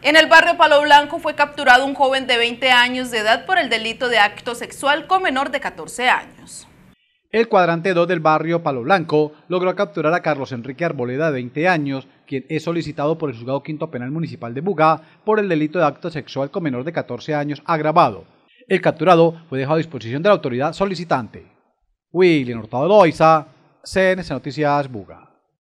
En el barrio Palo Blanco fue capturado un joven de 20 años de edad por el delito de acto sexual con menor de 14 años. El cuadrante 2 del barrio Palo Blanco logró capturar a Carlos Enrique Arboleda, de 20 años, quien es solicitado por el juzgado quinto penal municipal de Buga por el delito de acto sexual con menor de 14 años agravado. El capturado fue dejado a disposición de la autoridad solicitante. William Hurtado Loiza, CNC Noticias Buga.